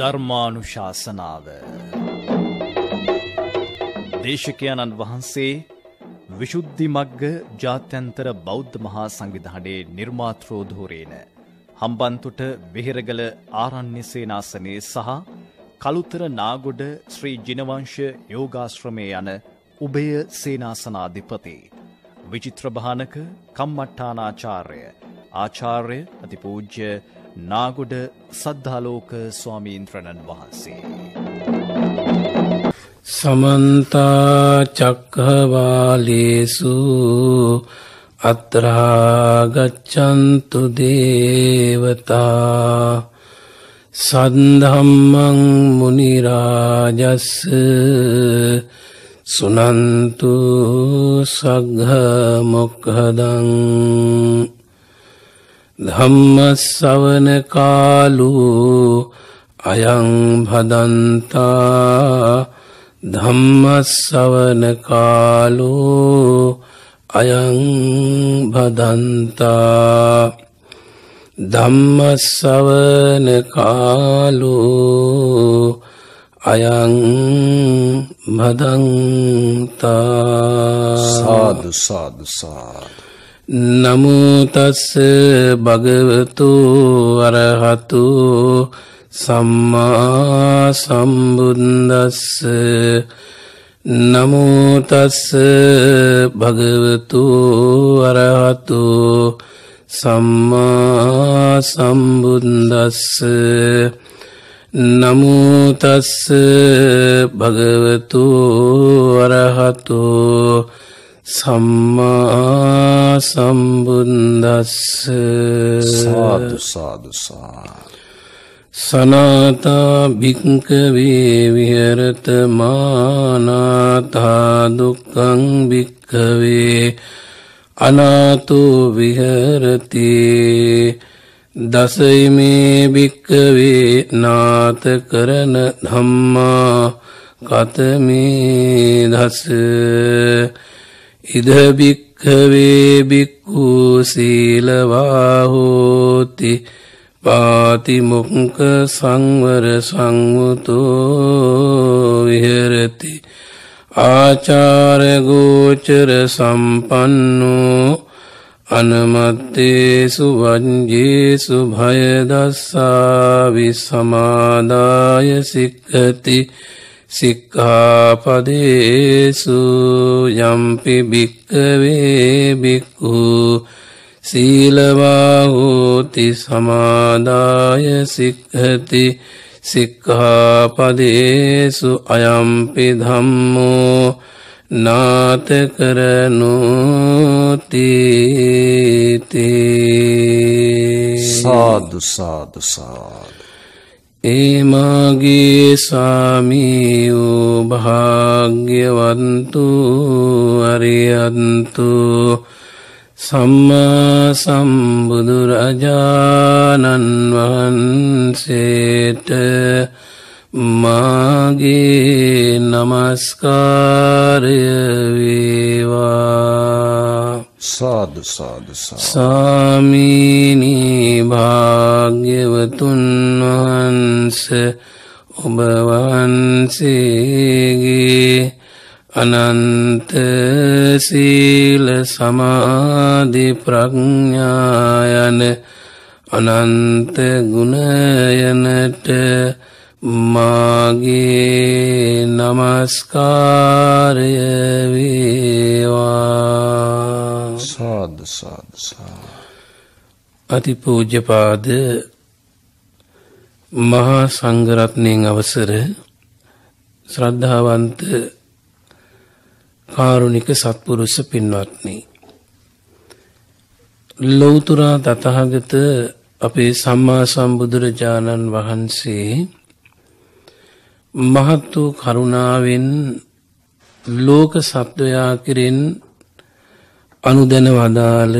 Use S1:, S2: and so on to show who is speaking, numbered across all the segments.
S1: ධර්මානුශාසනාව දේශකයන්න් වහන්සේ විශුද්ධි මග්ග ජාත්‍යන්තර බෞද්ධ මහා සංවිධානයේ නිර්මාත්‍රෝධූරේන හම්බන්තොට වෙහෙරගල ආරණ්‍ය සේනාසනයේ සහ කළුතර නාගොඩ ශ්‍රී ජිනවංශ යෝගාශ්‍රමය යන උබය සේනාසනාධිපති විචිත්‍රභානක කම්මට්ටානාචාර්ය ආචාර්ය අතිපූජ්‍ය නාගොඩ සද්ධාලෝක ස්වාමීන්ද්‍රණන් වහන්සේ.
S2: සමන්තා චක්කවාලේසු අත්‍රාගච්චන්තු දේවතා සන්ධම්මං මුනිරාජස්ස සුනන්තු සග්හ මොක්හදං ධම්මස්සවන කාලෝ අයං භදන්තා ධම්මස්සවන කාලෝ අයං භදන්තා ධම්මස්සවන කාලෝ අයං භදන්තා සාදු
S1: සාදු සාදු
S2: නමුතස්ස භගවතු අරහතු සම්මා සම්බුන්දස්ස නමුතස්ස භගවතු අරහතු සම්මා සම්බුන්දස්ස නමුතස්ස භගවතු අරහතෝ සම්මා සම්බුද්දස්ස සාදු
S1: සාදු සාදු
S2: සනාතා භික්කවේ විහරත මානාතා දුක්කං භික්කවේ අනාතු විහරති දසයිමේ භික්කවේ නාත කරන ධම්මා කතමේ දස ඉද භික්ඛවේ භික්ඛු සීලවා හෝති පාතිමුක්ඛ සංවර සංවතෝ විහෙරති ආචාර ගෝචර සම්පන්නෝ අනමත්තේසු වංජේසු භය දස්සාවි සමාදාය සික්ඛති සික්ඛාපදේසු යම්පි භික්කවේ බික්කු සීලවාහෝති සමාදාය සික්හති සික්ඛාපදේසු අයම්පි ධම්මෝ නාත කරනුතිතේ සාදු
S1: සාදු සාදු
S2: ඒමාගේ සාමීයෝ භාග්‍යවන්තු අරියන්තු සම්මා සම්බුදුරජාණන් වහන්සේට මාගේ නමස්කාරය වේවා සාදු සාදු සාමීනී භාග්‍යවතුන් වහන්ස ඔබවහන්සේගේ අනන්ත සීල සමාධි ප්‍රඥායන අනන්ත ගුණයනට මාගේ නමස්කාරය වේ සාදු සාදු සාදු. අතිපූජ්‍යපාද මහා සංඝරත්නයෙන් අවසර ශ්‍රද්ධාවන්ත කාරුණික සත්පුරුෂ පින්වත්නි ලෞතර තථාගත අපේ සම්මා සම්බුදුරජාණන් වහන්සේ මහත් වූ කරුණාවෙන් ලෝක සත්වයා කෙරෙන් අනුදැන වදාළ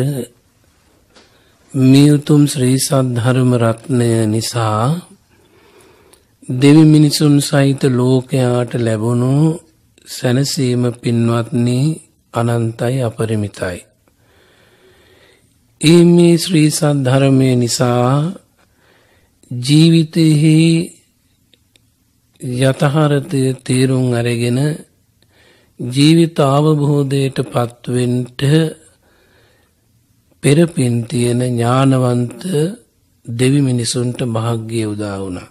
S2: මේ උතුම් ශ්‍රී සද්ධර්ම රත්නය නිසා දෙවි මිනිසුන් සහිත ලෝකයාට ලැබුණු සැනසීම පින්වත්නි අනන්තයි අපරිමිතයි. ඒ මේ ශ්‍රී සද්ධර්මය නිසා ජීවිතෙහි යථාර්ථය තේරුම් අරගෙන ජීවිත අවබෝධයට පත්වෙන්ට පෙරපින් තියෙන ඥානවන්ත දෙවි මිනිසුන්ට භාග්‍ය උදා වුණා.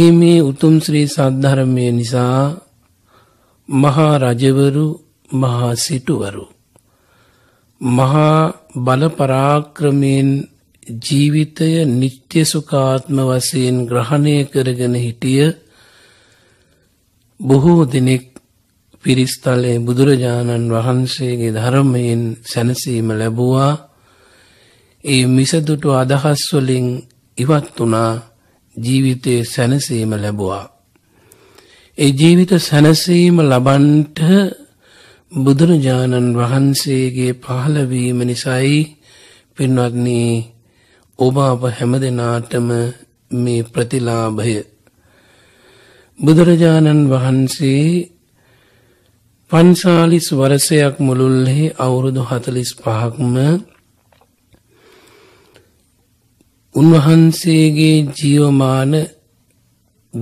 S2: ඒ මේ උතුම් ශ්‍රී සද්ධර්මය නිසා මහා රජවරු මහා සිටුවරු මහා බලපරාක්‍රමයෙන් ජීවිතය නිත්‍ය සුඛාත්ම වශයෙන් ග්‍රහණය කරගෙන හිටිය බොහෝ දෙනෙක් පිරිස්තලයේ බුදුරජාණන් වහන්සේගේ ධර්මයෙන් සැනසීම ලැබුවා ඒ මිසදුටු අදහස් වලින් ඉවත් වුණා ජීවිතයේ සැනසීම ලැබුවා ඒ ජීවිත සැනසීම ලබන්ට බුදුරජාණන් වහන්සේගේ පහළවීම නිසායි පින්වත්නි ඔබ අප හැම දෙනාටම මේ ප්‍රතිලාභය බුදුරජාණන් වහන්සේ පන්සාලිස් වරසයක් මුළුල්හි අවුරුදු හතලිස් පහක්ම උන්වහන්සේගේ ජීවමාන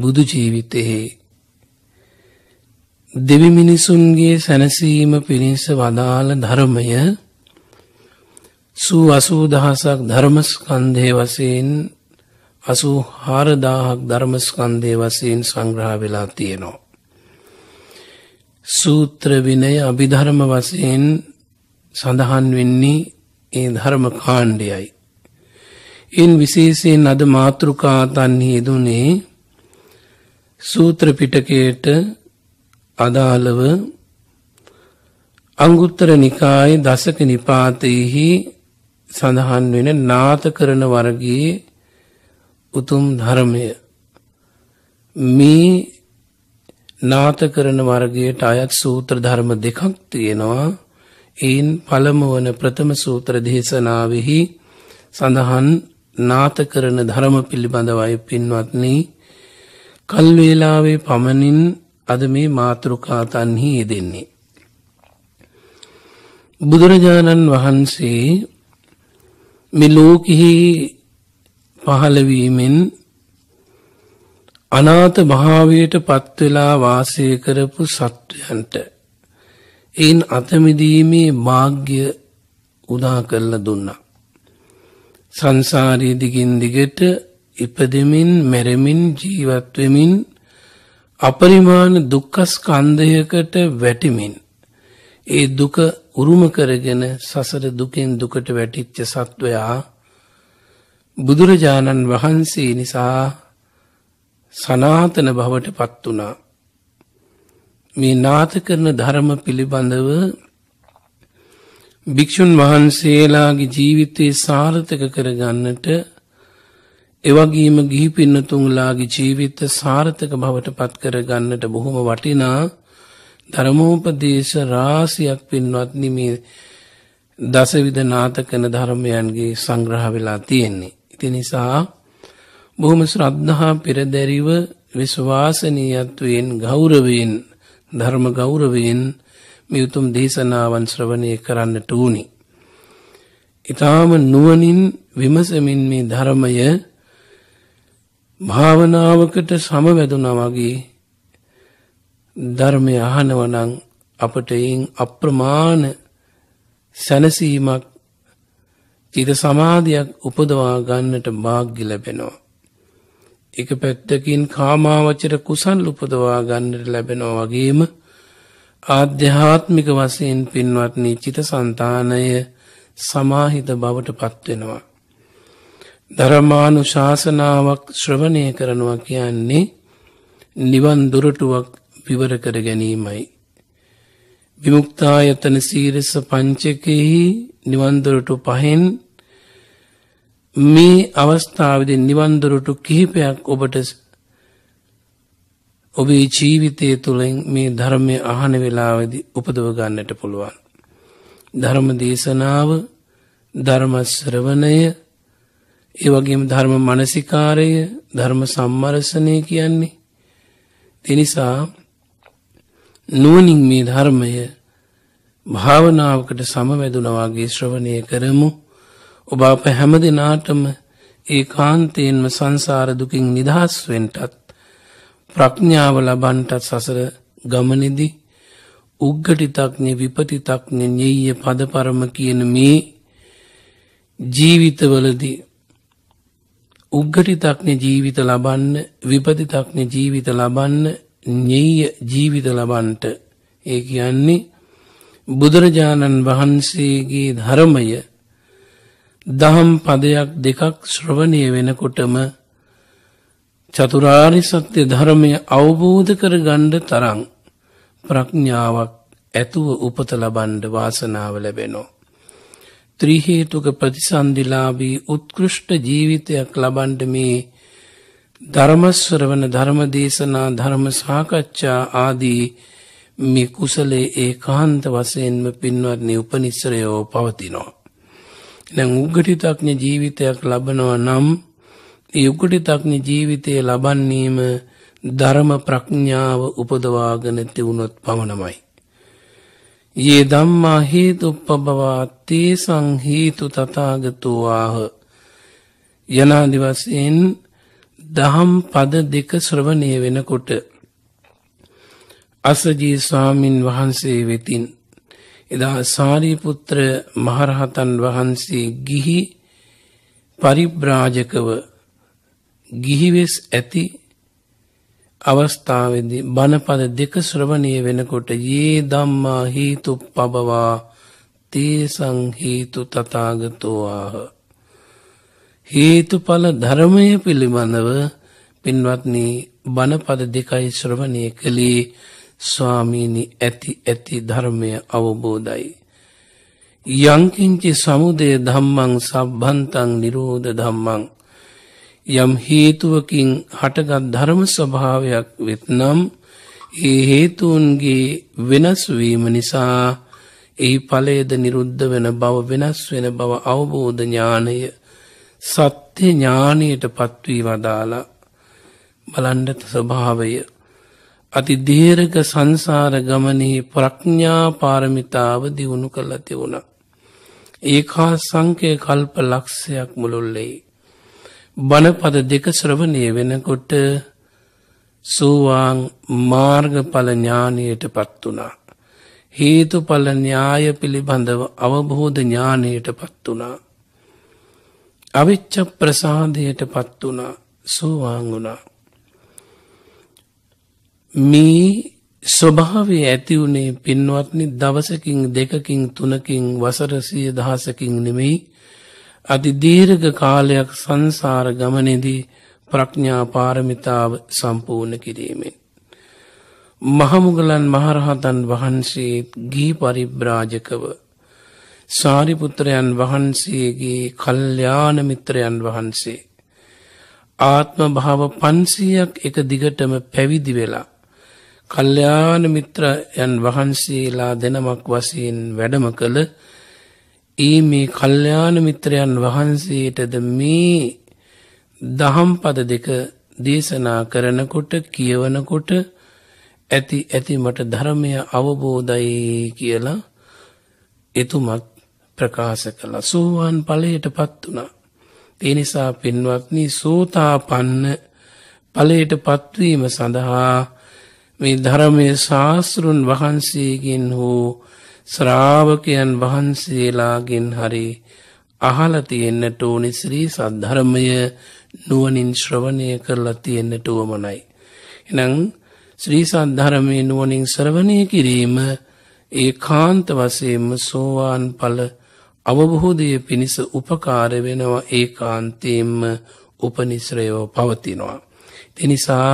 S2: බුදු ජීවිතෙහි දෙවි මිනිසුන්ගේ සැනසීම පිණිස වදාළ ධර්මය සූ අසූ දහසක් ධර්මස්කන්ධය වසයෙන් අසූ හාරදාහක් ධර්මස්කන්දය වසයෙන් සංග්‍රහ වෙලා තියෙනවා. සූත්‍රවිනය අභිධර්ම වසයෙන් සඳහන් වෙන්නේ ඒ ධර්ම කාණ්ඩයයි. එන් විශේෂයෙන් අද මාතෘකාතන්හි යෙදුනේ සූත්‍ර පිටකයට අදාළව අංගුත්තර නිකායේ දසක නිපාතයේහි සඳහන් වෙන නාත කරන වර්ගයේ උතුම් ධර්මය මේ නාත කරන වර්ගයට අයත් සූත්‍ර ධර්ම දෙකක් තියෙනවා එයින් පළමුවන ප්‍රථම සූත්‍ර දේශනාවෙහි සඳහන් නාත කරන ධර්ම පිළිබඳවයි පින්වත්නි කල් වේලාවේ පමණින් අද මේ මාතෘකා තන්හි යෙදෙන්නේ බුදුරජාණන් වහන්සේ මේ ලෝකෙහි පහළවීමෙන් අනාත භාවයට පත්වෙලා වාසය කරපු සත්වයන්ට එයින් අතමිදීමේ භාග්‍ය උදා කරල දුන්නා. සංසාරයේ දිගින් දිගට ඉපදෙමින් මැරෙමින් ජීවත්වෙමින් අපරිමාණ දුක්ඛස්කන්ධයකට වැටිමින් ඒ දුක උරුම කරගෙන සසර දුකෙන් දුකට වැටිච්ච සත්වයා බුදුරජාණන් වහන්සේ නිසා සනාතන බවට පත් වුණා. මේ නාත කරන ධර්ම පිළිබඳව භික්ෂුන් වහන්සේලාගේ ජීවිතේ සාර්ථක කරගන්නට එවගේම ගිහි පින්නතුන්ලාගේ ජීවිත සාර්ථක බවට පත් කරගන්නට බොහොම වටිනා ධර්මෝපදේශ රාශියක් පින්වත්නි මේ දසවිධ නාතකන ධර්මයන්ගේ සංග්‍රහ වෙලා තියෙන්නේ. ඇති නිසා බොහොම ශ්‍රද්ධහා පෙරදැරිව විශ්වාසනීයත්වයෙන් ගෞරවයෙන් ධර්ම ගෞරවයෙන් මේ උතුම් දේශනාවන් ශ්‍රවණය කරන්නට උනි. ඊටාම නුවණින් විමසමින් මේ ධර්මය භාවනාවකට සමවැදුනා වගේ ධර්මය අහනවා නම් අපට එයින් අප්‍රමාණ සැනසීමක් තිර සමාධයක් උපදවා ගන්නට භාග්‍ය ලැබෙනවා. එක පැත්තකින් කාමාවචර කුසල් උපදවා ගන්නට ලැබෙනවා වගේම ආධ්‍යාත්මික වශයෙන් පින්වත්නි චිත සන්තානය සමාහිත බවට පත්වෙනවා. ධර්මානු ශාසනාවක් ශ්‍රවණය කරනවා කියන්නේ නිවන් දුරටුවක් විවර කර ගැනීමයි. විමුක්තායතන සීරස පංචකෙහි නිවන් දොරටු පහෙන් මේ අවස්ථාවේදී නිවන් දොරටු කිහිපයක් ඔබට ඔබේ ජීවිතය තුළින් මේ ධර්මය අහන වෙලාවේදී උපදව ගන්නට පුළුවන්. ධර්ම දේශනාව, ධර්ම ශ්‍රවණය, ඒ වගේම ධර්ම මානසිකාරය, ධර්ම සම්මර්සණය කියන්නේ ඒ නිසා නුවණින් මේ ධර්මය භාවනාවකට සමවැදුනා වගේ ශ්‍රවණය කරමු ඔබ අප හැම දිනාටම ඒකාන්තයෙන්ම සංසාර දුකින් නිදහස් වෙන්නටත් ප්‍රඥාව ලබන්නටත් සසර ගමනේදී උග්ගටිතඥ විපතිතඥ ඤෙය්‍ය පදපරම කියන මේ ජීවිතවලදී උග්ගටිතඥ ජීවිත ලබන්න විපතිතඥ ජීවිත ලබන්න ඤෙය ජීවිත ලබන්ට ඒ කියන්නේ බුදුරජාණන් වහන්සේගේ ධර්මය දහම් පදයක් දෙකක් ශ්‍රවණය වෙනකොටම චතුරාරි සත්‍ය ධර්මය අවබෝධ කරගන්න තරම් ප්‍රඥාවක් ඇතුව උපත ලබන්න වාසනාව ලැබෙනවා. ත්‍රි හේතුක ප්‍රතිසන්දිලාභී උත්කෘෂ්ඨ ජීවිතයක් ලබන්න මේ ධර්මස්වරවන ධර්ම දේශනා ධර්ම සාකච්ඡා ආදී මේ කුසලයේ ඒකාන්ත වශයෙන්ම පින්වත්නි උපනිස්සරයෝ පවතිනවා. දැන් උග්ගටිතඥ ජීවිතයක් ලබනවා නම් ඒ උග්ගටිතඥ ජීවිතය ලබන්නේම ධර්ම ප්‍රඥාව උපදවාගෙන තිබුණොත් පමණමයි. යේ ධම්මා හේතුප්පබවා තේසං හේතු තථාගතෝ ආහ යනාදි වශයෙන් දහම් පද දෙක ශ්‍රවණය වෙනකොට අසජී ස්වාමින් වහන්සේ වෙතින් එදා සාරිපුත්‍ර මහරහතන් වහන්සේ ගිහි පරිබ්‍රාජකව ගිහිවෙස් ඇති අවස්ථාවේදී බණපද දෙක ශ්‍රවණය වෙනකොට යේ ධම්මා හේතු පබවා තේසං හේතු තථාගතෝ ආහ හේතුඵල ධර්මය පිළිබඳව පින්වත්නි බණපද දෙකයි ශ්‍රවණය කළේ ස්වාමීනි ඇති ඇති ධර්මය අවබෝධයි යංකින්චි සමුදය ධම්මං සබ්බන්තං නිරෝධ ධම්මං යම් හේතුවකින් හටගත් ධර්ම ස්වභාවයක් වෙත්නම් ඒ හේතුන්ගේ වෙනස් වීම නිසා එහි ඵලයේද නිරුද්ධ වෙන බව වෙනස් වෙන බව අවබෝධ ඥානය සත්‍ය ඥානයටපත් වී වදාලා බලන්න ස්වභාවය අතිදීර්ඝ සංසාර ගමනේ ප්‍රඥා පාරමිතාව දියුණු කළා තිබුණා. ඒකා සංකේ කල්ප ලක්ෂයක් මුළුල්ලේ බණපද දෙක ශ්‍රවණය වෙනකොට සෝවාන් මාර්ගඵල ඥානයටපත් වුණා. හේතුඵල න්‍යාය පිළිබඳව අවබෝධ ඥානයටපත් වුණා. අවිච්ච ප්‍රසාදයට පත් වුණා සෝවාන් වුණා. මේ ස්වභාවය ඇති වුණේ පින්වත්නි දවසකින් දෙකකින් තුනකින් වසර 100 දහසකින් නෙමෙයි අති දීර්ඝ කාලයක් සංසාර ගමනේදී ප්‍රඥා පාරමිතාව සම්පූර්ණ කිරීමෙන් මහමුගලන් මහරහතන් වහන්සේ ගී පරිබ්‍රාජකව සාරිපුත්‍රයන් වහන්සේගේ කල්යාණ මිත්‍රයන් වහන්සේ ආත්ම භාව 500ක් එක දිගටම පැවිදි වෙලා කල්යාණ මිත්‍රයන් වහන්සේලා දෙනමක් වශයෙන් වැඩම කළ ඒ මේ කල්යාණ මිත්‍රයන් වහන්සේටද මේ දහම්පද දෙක දේශනා කරනකොට කියවනකොට ඇති ඇති මට ධර්මය අවබෝධයි කියලා එතුමත් ප්‍රකාශ කළ සෝවාන් ඵලයට පත් වුණා. ඒ නිසා පින්වත්නි සෝතාපන්න ඵලයට පත්වීම සඳහා මේ ධර්මයේ ශාස්ත්‍රුන් වහන්සේගෙන් හෝ ශ්‍රාවකයන් වහන්සේලාගෙන් හරි අහලා තියෙන්නට ඕනි ශ්‍රී සද්ධර්මය නුවණින් ශ්‍රවණය කරලා තියෙන්නට උවමනයි. එහෙනම් ශ්‍රී සද්ධර්මයේ නුවණින් ශ්‍රවණය කිරීම ඒකාන්ත වශයෙන්ම සෝවාන් ඵල අවබොහෝදය පිණිස උපකාර වෙනවා ඒ කාන්තයෙන්ම උපනිශ්‍රයෝ පවතිනවා. එනිසා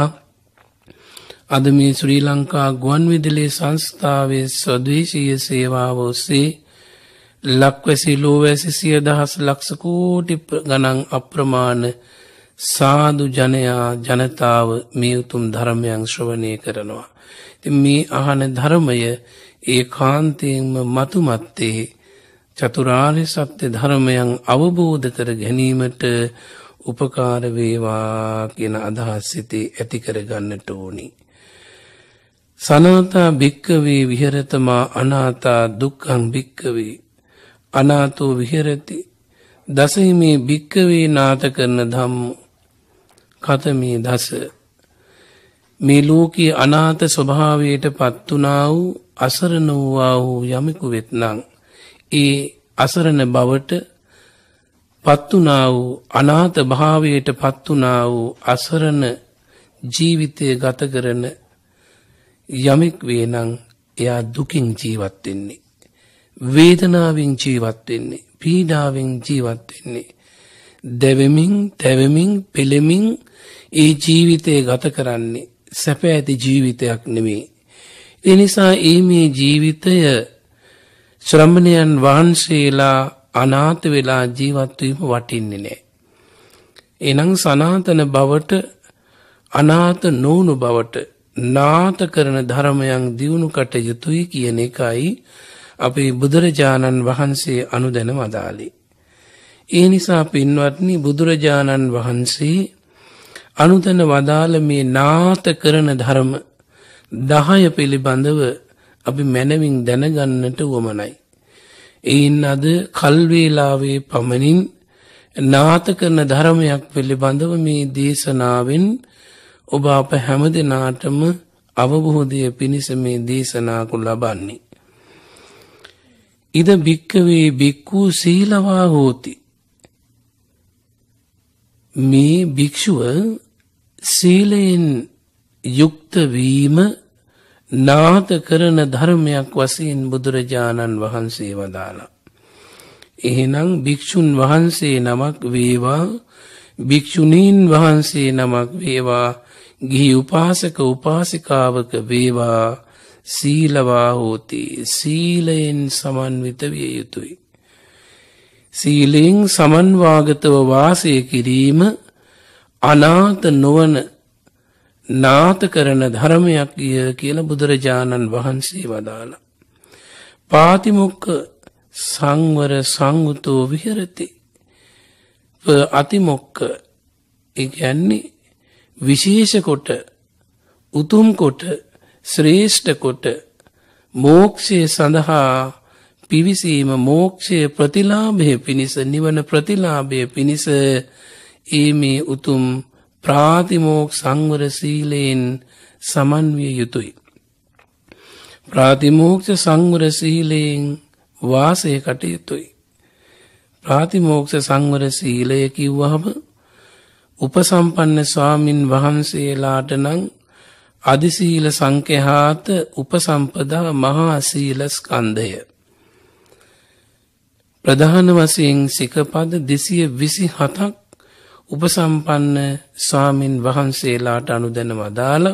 S2: අද මේ ශ්‍රී ලංකා ගුවන්විදුලේ සංස්ථාවේ ස්වදේශීය සේවාව ඔස්සේ ලක්වැසි ලෝවැසි සිය දහස් ලක්ෂ කෝටි ගණන් අප්‍රමාණ සාදු ජනයා ජනතාව මේ උතුම් ධර්මයන් ශ්‍රවණය කරනවා. ඉතින් මේ අහන ධර්මය ඒ කාන්තයෙන්ම මතුමත්තේ චතුරාර්ය සත්‍ය ධර්මයන් අවබෝධ කර ගැනීමට උපකාර වේවා කියන අදහස් සිතේ ඇති කර ගන්නට ඕනි. සනාතා භික්කවේ විහෙරතමා අනාතා දුක්ඛං භික්කවේ අනාතෝ විහෙරති දසීමේ භික්කවේ නාත කරන ධම්ම කතමේ දස මේ ලෝකයේ අනාථ ස්වභාවයට පත් වුණා වූ අසරණ වූ යමෙකු වෙත්නම් ඒ අසරණ බවට පත්වනා වූ අනාථ භාවයට පත්වනා වූ අසරණ ජීවිතය ගත කරන යමෙක් වේනම් එයා දුකින් ජීවත් වෙන්නේ වේදනාවෙන් ජීවත් වෙන්නේ පීඩාවෙන් ජීවත් වෙන්නේ දෙවෙමින් තැවෙමින් පෙළෙමින් ඒ ජීවිතය ගත කරන්නේ සැප ඇති ජීවිතයක් නෙමේ ඒ නිසා ඒ මේ ජීවිතය ශ්‍රමණයන් වහන්සේලා අනාත වෙලා ජීවත්වීම වටින්නේ නෑ. එනං සනාතන බවට අනාත නොවුණු බවට නාත කරන ධර්මයන් දියුණුකට යුතුයි කියන එකයි අපේ බුදුරජාණන් වහන්සේ අනුදැන වදාලේ. ඒ නිසා පින්වත්නි බුදුරජාණන් වහන්සේ අනුතන වදාළ මේ නාත කරන ධර්ම දහය පිළිබඳව අපි මනමින් දැනගන්නට උවමනයි. එයින් අද කල් වේලාවේ පමණින් නාත කරන ධර්මයක් පිළිබඳව මේ දේශනාවෙන් ඔබ අප හැම දිනාටම අවබෝධය පිණිස මේ දේශනාව ලබන්නේ. ඉද භික්කවේ භික්ඛු සීලවා හෝති. මේ භික්ෂුව සීලයෙන් යුක්ත වීම නාත කරන ධර්මයක් වශයෙන් බුදුරජාණන් වහන්සේ වදාලා. එහෙනම් භික්ෂුන් වහන්සේ නමක් වේවා භික්ෂුණීන් වහන්සේ නමක් වේවා ගිහි උපාසක උපාසිකාවක වේවා සීලවා හෝති සීලයෙන් සමන්විත විය යුතුය. සීලෙන් සමන්වාගතව වාසය කිරීම අනාත නොවන නාත කරන ධර්මයක් ය කියලා බුදුරජාණන් වහන්සේ වදාලා. පාතිමොක්ක සංවර සංගුතෝ විහරති. අතිමොක්ක කියන්නේ විශේෂකොට උතුම්කොට ශ්‍රේෂ්ඨකොට මෝක්ෂය සඳහා පිවිසීම මෝක්ෂය ප්‍රතිලාභය පිණිස නිවන ප්‍රතිලාභය පිණිස ඒ මේ උතුම් ප්‍රාතිමෝක් සංවර සීලයෙන් සමන්විය යුතුයි. ප්‍රාතිමෝක්ෂ සංවර සීලයෙන් වාසය කටයුතුයි. ප්‍රාතිමෝක්ෂ සංවර සීලය කිව්වහම උපසම්පන්න ස්වාමින් වහන්සේලාට නම් අදිසීල සංකේහාත උපසම්පදා මහා සීල ස්කන්ධය ප්‍රධාන වශයෙන් සිකපද 227ක් උපසම්පන්න ස්වාමින් වහන්සේලාට අනුදැන වදාළ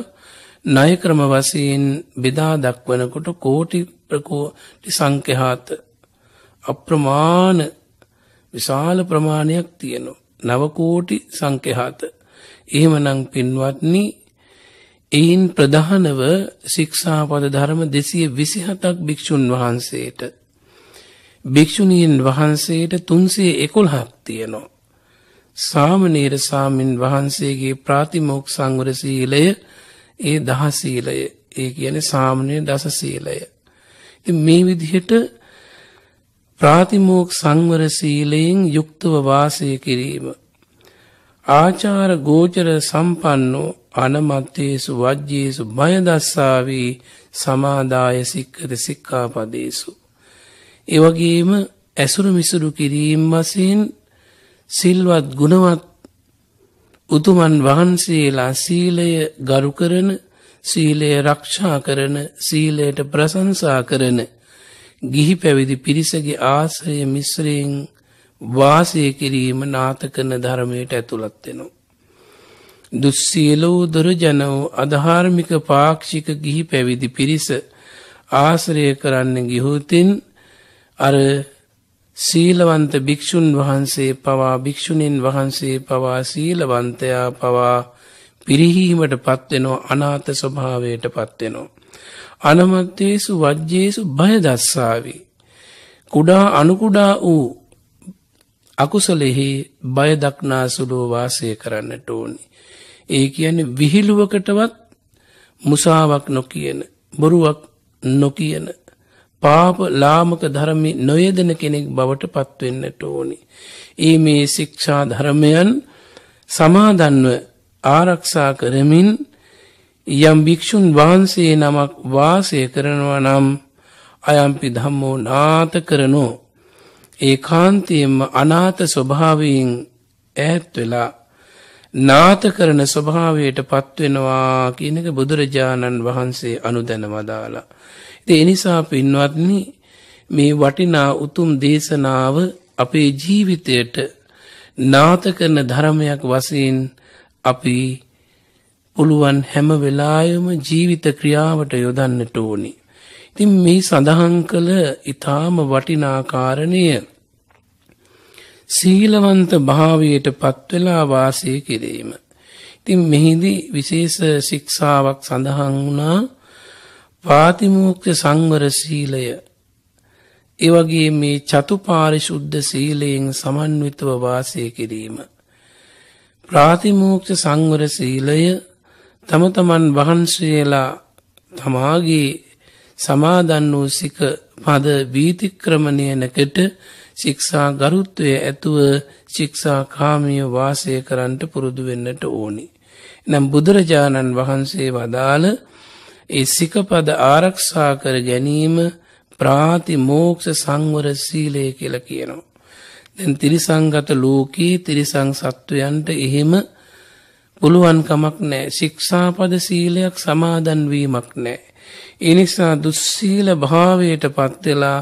S2: ණය ක්‍රම වශයෙන් බෙදා දක්වනකොට කෝටි ප්‍රකෝටි සංඛ්‍යාත අප්‍රමාණ විශාල ප්‍රමාණයක් තියෙනවා නව කෝටි සංඛ්‍යාත එහෙමනම් පින්වත්නි එයින් ප්‍රධානව ශික්ෂාපද ධර්ම 227ක් භික්ෂුන් වහන්සේට භික්ෂුණීන් වහන්සේට 311ක් තියෙනවා සාමණේර සාමින් වහන්සේගේ ප්‍රාතිමෝක් සංවර සීලය ඒ දහ සීලය ඒ කියන්නේ සාමණේර දස සීලය ඉතින් මේ විදිහට ප්‍රාතිමෝක් සංවර සීලයෙන් යුක්තව වාසය කිරීම ආචාර ගෝචර සම්පන්නෝ අනමත්තේසු වජ්ජේසු බය දස්සාවි සමාදාය සික්කත සික්කාපදේසු ඒ වගේම ඇසුරු මිසුරු කිරීම වශයෙන් සිල්වත් ගුණවත් උතුමන් වහන්සේලා සීලය ගරු කරන සීලය රක්ෂා කරන සීලයට ප්‍රශංසා කරන ගිහි පැවිදි පිරිසගේ ආශ්‍රය මිශ්‍රයෙන් වාසය කිරීම නාත කරන ධර්මයට ඇතුළත් වෙනවා. දුස්සීලෝ දුරජනෝ අධාර්මික පාක්ෂික ගිහි පැවිදි පිරිස ආශ්‍රය කරන්න ගිහෝතින් අර සීලවන්ත භික්‍ෂුන් වහන්සේ පවා භික්‍ෂුණීන් වහන්සේ පවා සීලවන්තයා පවා පිරිහීමට පත්වෙනෝ අනාත ස්වභාවයට පත්වෙනෝ. අනමත්තේසු වජ්ජේසු බයදස්සාවි. කුඩා අනුකුඩා වූ අකුසලෙහි බයදක්නාසුලෝ වාසය කරන්නට ඕනි. ඒ කියන්නේ විහිළුවකටවත් මුසාවක් නොකියන බොරුවක් නොකියන පාප ලාමක ධර්මී නොයදෙන කෙනෙක් බවට පත්වෙන්නට ඕනි. ඒ මේ ශික්ෂා ධර්මයන් සමාදන්ව ආරක්ෂා කරමින් යම් භික්ෂුන් වහන්සේ නමක් වාසය කරනවා නම් අයම්පි ධම්මෝ නාත කරනෝ ඒකාන්තයෙන්ම අනාත ස්වභාවයෙන් ඈත් වෙලා නාත කරන ස්වභාවයට පත්වෙනවා කියන එක බුදුරජාණන් වහන්සේ අනුදැන වදාලා ඒ නිසා පින්වත්නි මේ වටිනා උතුම් දේශනාව අපේ ජීවිතයට නාත කරන ධර්මයක් වශයෙන් අපි පුළුවන් හැම වෙලාවෙම ජීවිත ක්‍රියාවට යොදන්නට ඕනි. ඉතින් මේ සඳහන් කළ ඊටාම වටිනා කාරණය සීලවන්ත භාවයට පත්වලා වාසය කිරීම. ඉතින් මෙහිදී විශේෂ ශික්ෂාවක් සඳහන් වුණා පාතිමෝක්ෂ සංවර සීලය ඒ වගේ මේ චතුපාරිශුද්ධ සීලයෙන් සමන්විතව වාසය කිරීම ප්‍රාතිමෝක්ෂ සංවර සීලය තම තමන් වහන්සේලා තමාගේ සමාදන් වූ සික පද වීතික්‍රමණයනකට ශික්ෂා ගරුත්වය ඇතුව ශික්ෂා කාමිය වාසය කරන්නට පුරුදු වෙන්නට ඕනි. නම් බුදුරජාණන් වහන්සේ වදාළ ඒ සිකපද ආරක්ෂා කර ගැනීම ප්‍රාති මෝක්ෂ සංවර සීලය කියල කියනවා. දැන් තිරිසංගත ලෝකයේ තිරිසං සත්වයන්ට එහෙම පුළුවන්කමක් නෑ ශික්ෂාපද සීලයක් සමාදන්වීමක් නෑ. එනිසා දුස්සීල භාවයට පත්වෙලා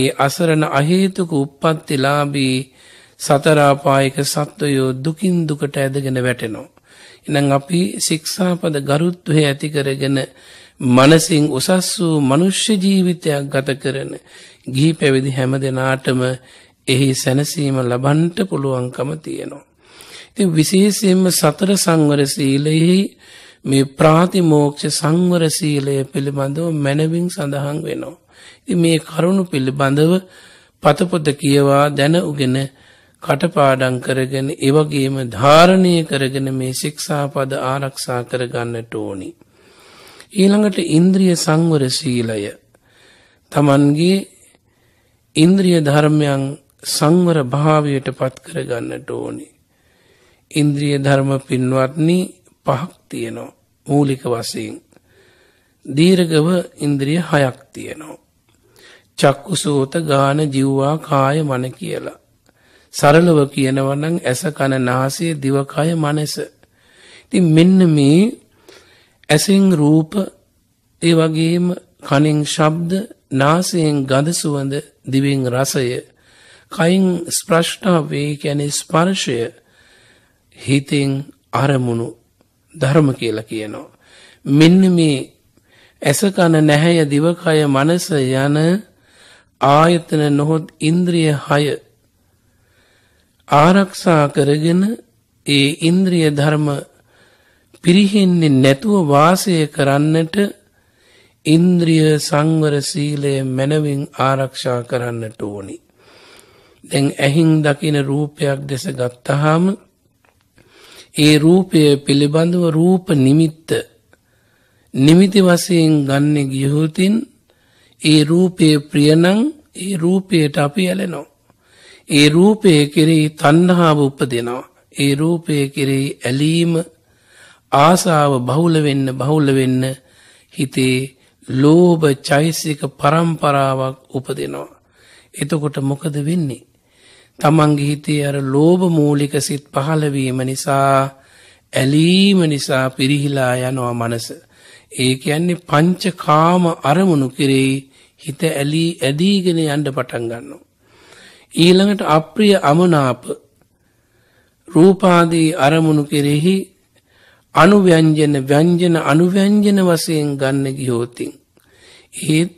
S2: ඒ අසරණ අහේතුක උප්පත්තිලාබී සතරාපායික සත්වයෝ දුකින් දුකට ඇදගෙන වැටෙනවා. එහෙනම් අපි ශික්ෂාපද ගරුත්වය ඇති කරගෙන මනසින් උසස් වූ මිනිස් ජීවිතයක් ගත කරන ගිහි පැවිදි හැම දිනාටම එහි සැනසීම ලබන්නට පුළුවන්කම තියෙනවා. ඉතින් විශේෂයෙන්ම සතර සංවර සීලෙහි මේ ප්‍රාතිමෝක්ෂ සංවර සීලය පිළිබඳව මනවින් සඳහන් වෙනවා. ඉතින් මේ කරුණු පිළිබඳව පතපොත කියවා දැන උගෙන කටපාඩම් කරගෙන ඒ වගේම ධාරණය කරගෙන මේ ශික්ෂාපද ආරක්ෂා කරගන්නට ඕනි. ඊළඟට ඉන්ද්‍රිය සංවර සීලය. Tamange ඉන්ද්‍රිය ධර්මයන් සංවර භාවයට පත් කරගන්නට ඕනි. ඉන්ද්‍රිය ධර්ම පින්වත්නි පහක් තියෙනවා මූලික වශයෙන්. දීර්ඝව ඉන්ද්‍රිය හයක් තියෙනවා. චක්කුසෝත ගාන ජීවා කාය මන කියලා. සරලව කියනවා නම් ඇස කන නාසය දිවකය මනස. ඉතින් මෙන්න මේ ඇසෙන් රූප ඒ වගේම කනෙන් ශබ්ද නාසයෙන් ගඳ සුවඳ දිවෙන් රසය කයින් ස්පර්ශතාවේ කියන්නේ ස්පර්ශය හිතෙන් අරමුණු ධර්ම කියලා කියනවා. මෙන්න මේ ඇස කන නැහැය දිවකය මනස යන ආයතන නොහොත් ඉන්ද්‍රිය 6 ආරක්ෂා කරගෙන ඒ ඉන්ද්‍රිය ධර්ම පිරිහෙන්නේ නැතුව වාසය කරන්නට ඉන්ද්‍රිය සංවර සීලය මනවින් ආරක්ෂා කරන්නට ඕනි. දැන් ඇහින් දකින රූපයක් දැස ගත්තාම ඒ රූපය පිළිබඳව රූප නිමිත්ත නිමිති වශයෙන් ගන්න ගියහොතින් ඒ රූපය ප්‍රියනම් ඒ රූපයට අපි ඇලෙනවා. ඒ රූපය කෙරෙහි තණ්හාව උපදිනවා. ඒ රූපය කෙරෙහි ඇලීම ආසාව බහුල වෙන්න බහුල වෙන්න හිතේ ලෝභ චෛසික પરම්පරාවක් උපදිනවා. එතකොට මොකද වෙන්නේ? තමන්ගේ හිතේ අර ලෝභ මූලික සිත් පහළ වීම නිසා ඇලීම නිසා පිරිහිලා යනවා මනස. ඒ කියන්නේ පංචකාම අරමුණු කෙරෙහි හිත ඇලී ඇදීගෙන යන්න පටන් ගන්නවා. ඊළඟට අප්‍රිය අමනාප රූපාදී අරමුණු කෙරෙහි අනුව්‍යංජන ව්‍යංජන අනුව්‍යංජන වශයෙන් ගන්න ගියෝතින් ඒත්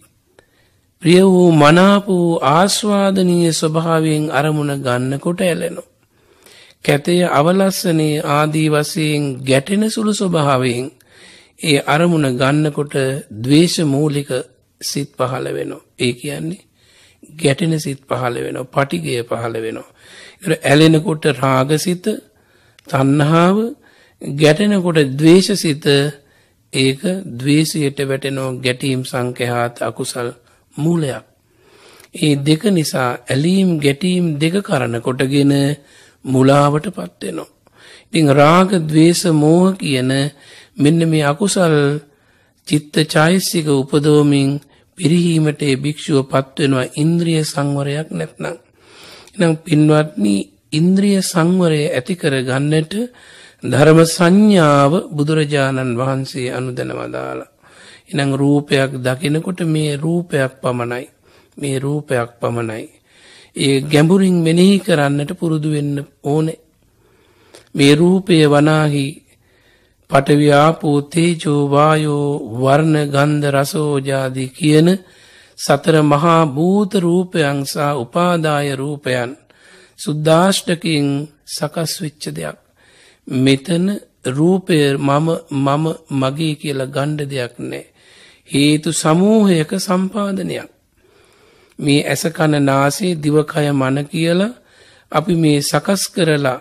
S2: ප්‍රිය වූ මනාප වූ ආස්වාදනීය ස්වභාවයෙන් අරමුණ ගන්නකොට ඇලෙනවා කැතය අවලස්සනේ ආදී වශයෙන් ගැටෙන සුළු ස්වභාවයෙන් ඒ අරමුණ ගන්නකොට ද්වේෂ මූලික සිත් පහළ වෙනවා ඒ කියන්නේ ගැටෙන සිත් පහළ වෙනවා, පටිගය පහළ වෙනවා. ඒතර ඇලෙනකොට රාගසිත, තණ්හාව, ගැටෙනකොට ද්වේෂසිත ඒක ද්වේෂයට වැටෙනවා ගැටීම් සංඛ්‍යාත අකුසල් මූලයක්. ඒ දෙක නිසා ඇලීම් ගැටීම් දෙක කරන කොටගෙන මුලාවටපත් වෙනවා. ඉතින් රාග ద్వේස මෝහ කියන මෙන්න මේ අකුසල් චිත්ත චෛසික උපදෝමින් පිරිහීමට ඒ භික්ෂුවපත් වෙනවා ඉන්ද්‍රිය සංවරයක් නැත්නම්. එනම් පින්වත්නි ඉන්ද්‍රිය සංවරය ඇති කර ගන්නට ධර්ම සංඥාව බුදුරජාණන් වහන්සේ අනුදැන වදාලා. එනම් රූපයක් දකිනකොට මේ රූපයක් පමණයි. මේ රූපයක් පමණයි. ඒ ගැඹුරින් මෙනෙහි කරන්නට පුරුදු වෙන්න ඕනේ. මේ රූපය වනාහි පටවියාපෝ තේජෝ වායෝ වර්ණ ගන්ධ රසෝජාදී කියන සතර මහා භූත රූපයන් සහ උපාදාය රූපයන් සුද්දාෂ්ටකින් සකස් වෙච්ච දෙයක් මෙතන රූපය මම මම මගේ කියලා ගණ්ඩ දෙයක් නෑ හේතු සමූහයක සම්පාදනයක් මේ ඇස කන නාසය දිවකය මන කියලා අපි මේ සකස් කරලා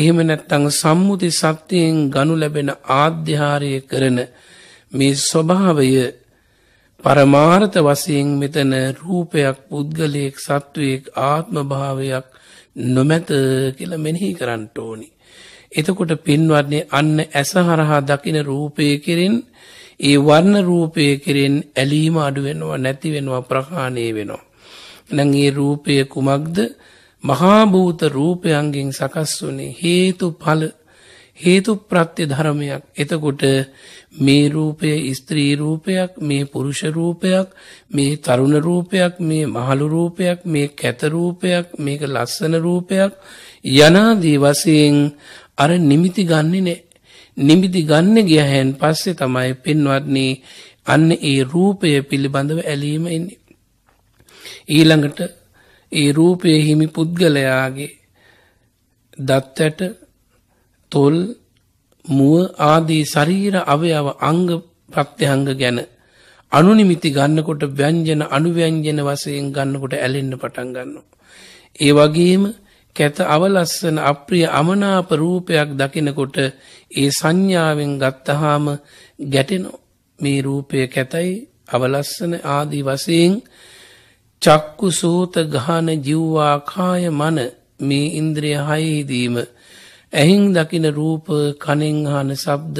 S2: එහෙම නැත්තං සම්මුති සත්‍යයෙන් ගනු ලැබෙන ආධ්‍යාරය කරන මේ ස්වභාවය පරමාර්ථ වසයෙන් මෙතන රූපයක් පුද්ගලයෙක් සත්වයෙක් ආත්මභාවයක් නොමැත කියල මෙනෙහි කරන්නට ඕනි. එතකොට පින්වන්නේ අන්න ඇස හරහා දකින රූපය කෙරෙන් ඒ වර්ණ රූපය කෙරෙන් ඇලීම අඩුවෙනවා නැතිවෙනවා ප්‍රහාණය වෙනවා. නැං ඒ රූපය කුමක්ද මහා භූත රූපයන්ගෙන් සකස් වුනේ හේතුඵල හේතු ප්‍රත්‍ය ධර්මයක් එතකොට මේ රූපය ස්ත්‍රී රූපයක් මේ පුරුෂ රූපයක් මේ තරුණ රූපයක් මේ මහලු රූපයක් මේ කැත රූපයක් මේක ලස්සන රූපයක් යනාදී වශයෙන් අර නිමිති ගන්නෙ නෑ නිමිති ගන්න ගියහන් පස්සේ තමයි පින්වත්නි අන්න ඒ රූපය පිළිබඳව ඇලීම එන්නේ ඊළඟට ඒ රූපය හිමි පුද්ගලයාගේ දත්තට තොල් මුව ආදී ශරීර අවයව අංග ප්‍රත්‍යංග ගැන අනුනිමිති ගන්නකොට ව්‍යංජන අනුව්‍යංජන වශයෙන් ගන්නකොට ඇලෙන්න පටන් ගන්නවා. ඒ වගේම කැත අවලස්සන අප්‍රිය අමනාප රූපයක් දකිනකොට ඒ සංඥාවෙන් ගත්තාම ගැටෙනවා. මේ රූපය කැතයි අවලස්සන ආදී වශයෙන් චක්කු සෝත ගාන ජිව්වා කාය මන මේ ඉන්ද්‍රිය හයෙහිදීම ඇහින් දකින රූප කනෙන් අහන ශබ්ද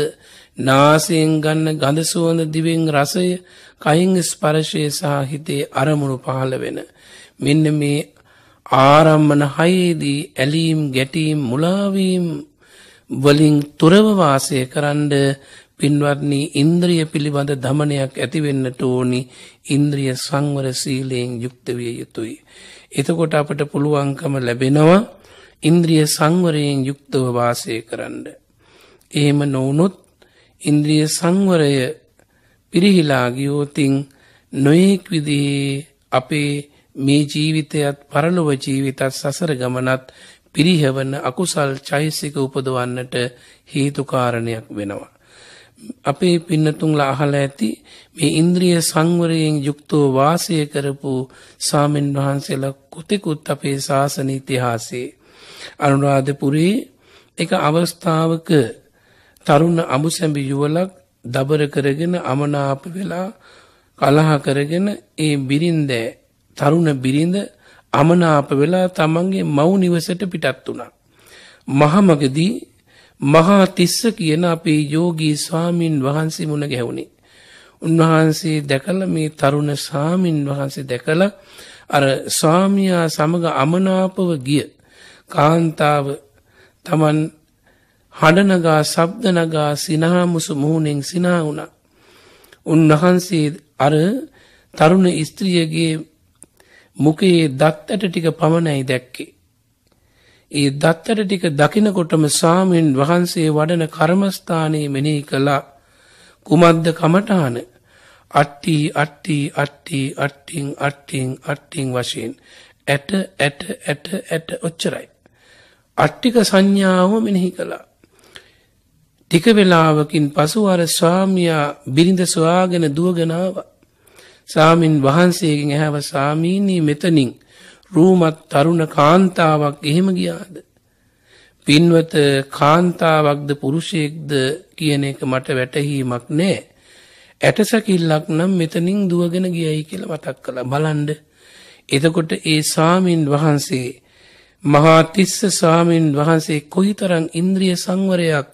S2: නාසයෙන් ගන්න ගඳ සුවඳ දිවෙන් රසය කයින් ස්පර්ශය සහ හිතේ අරමුණු පහළ වෙන මෙන්න මේ ආරම්මන හයේදී ඇලීම් ගැටීම් මුලාවීම් වලින් තුරව වාසය කරන්න පින්වත්නි ඉන්ද්‍රිය පිළිබඳ দমনයක් ඇති වෙන්නට ඕනි ඉන්ද්‍රිය සංවර සීලයෙන් යුක්ත විය යුතුයි එතකොට අපට පුළුවන්කම ලැබෙනවා ඉන්ද්‍රිය සංවරයෙන් යුක්තව වාසය කරන්න එහෙම නොවුනොත් ඉන්ද්‍රිය සංවරය පිරිහිලා ගියොතින් නොඑක් විදිහේ අපේ මේ ජීවිතයත් පරලොව ජීවිතත් සසර ගමනත් පිරිහවන අකුසල් චෛසික උපදවන්නට හේතු කාරණයක් වෙනවා අපේ පින්නතුන්ලා අහලා ඇති මේ ඉන්ද්‍රිය සංවරයෙන් යුක්තව වාසය කරපු සාමෙන් වහන්සේලා කොතෙකුත් අපේ ශාසන ඉතිහාසයේ අනුරාධපුරේ එක අවස්ථාවක තරුණ අමුසැඹි යුවලක් දබර කරගෙන අමනාප වෙලා කලහ කරගෙන ඒ බිරින්ද තරුණ බිරිඳ අමනාප වෙලා තමන්ගේ මව් නිවසට පිටත් වුණා. මහමගදී මහා තිස්ස කියන අපේ යෝගී ස්වාමින් වහන්සේ මුණ ගැහුණේ. උන්වහන්සේ දැකලා මේ තරුණ ස්වාමින් වහන්සේ දැකලා අර ස්වාමියා සමග අමනාපව ගිය කාන්තාව Taman හඬනගා ශබ්ද නගා සිනහමුසු මුහුණෙන් සිනහ වුණා. උන්වහන්සේ අර තරුණ ස්ත්‍රියගේ මුකේ දත් ඇට ටික පමණයි දැක්කේ. ඒ දත්තර ටික දකිනකොටම සාමීන් වහන්සේ වඩන කර්මස්ථානයේ මෙනෙහි කළා කුමද්ද කමඨාන අට්ටි අට්ටි අට්ටි අට්ටිං අට්ටිං අට්ටිං වශයෙන් ඇට ඇට ඇට ඇට ඔච්චරයි අට්ටික සංඥාව මෙනෙහි කළා ටික වේලාවකින් පසු අර ස්වාමියා බිරිඳ සොයාගෙන දුවගෙන ආවා සාමින් වහන්සේගෙන් ඇහව සාමීනි මෙතනින් රූමත් තරුණ කාන්තාවක් එහෙම ගියාද පින්වත කාන්තාවක්ද පුරුෂයෙක්ද කියන එක මට වැටහීමක් නෑ ඇටසැකිල්ලක් නම් මෙතනින් දුවගෙන ගියයි කියලා මතක් කළා බලන්න එතකොට ඒ සාමින් වහන්සේ මහා තිස්ස සාමින් වහන්සේ කොයිතරම් ඉන්ද්‍රිය සංවරයක්